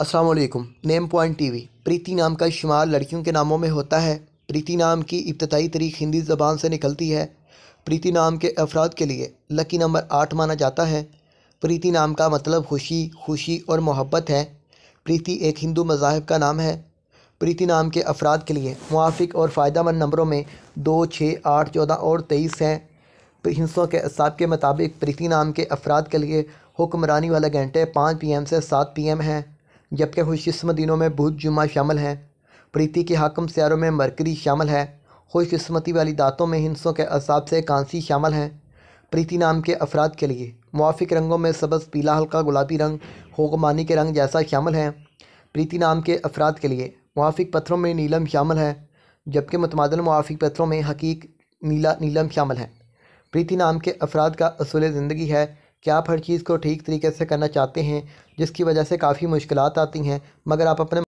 अस्सलाम वालेकुम name point TV प्रीति नाम का शुमार लड़कियों के नामों में होता है प्रीति नाम की इब्तदाई तरीक हिंदी ज़बान से निकलती है प्रीति नाम के अफराद के लिए लकी नंबर आठ माना जाता है प्रीति नाम का मतलब खुशी खुशी और मोहब्बत है प्रीति एक हिंदू मज़ाहब का नाम है प्रीति नाम के अफराद के लिए मुआफ़ और फ़ायदा मंद नंबरों में दो छः आठ चौदह और तेईस हैं हिंसों के असाब के मुताबिक प्रीति नाम के अफराद के लिए हुक्मरानी वाले घंटे पाँच पी एम से सात पी एम हैं जबकि खुशकस्म दिनों में बुध जुमा शामिल हैं प्रीति के हाकम स्यारों में मरकरी शामिल है खुशकस्मती वाली दातों में हिंसों के असाब से कांसी शामिल हैं प्रीति नाम के अफराद के लिए मुआफिक रंगों में सबज पीला हल्का गुलाबी रंग होगमानी के रंग जैसा शामिल है प्रीति नाम के अफराद के लिए मुआफिक पत्थरों में नीलम शामिल है जबकि मतमादन मुआफिक पत्थरों में हकीक नीला नीलम शामिल है प्रीति नाम के अफराद का असूल ज़िंदगी है क्या आप हर चीज़ को ठीक तरीके से करना चाहते हैं जिसकी वजह से काफ़ी मुश्किल आती हैं मगर आप अपने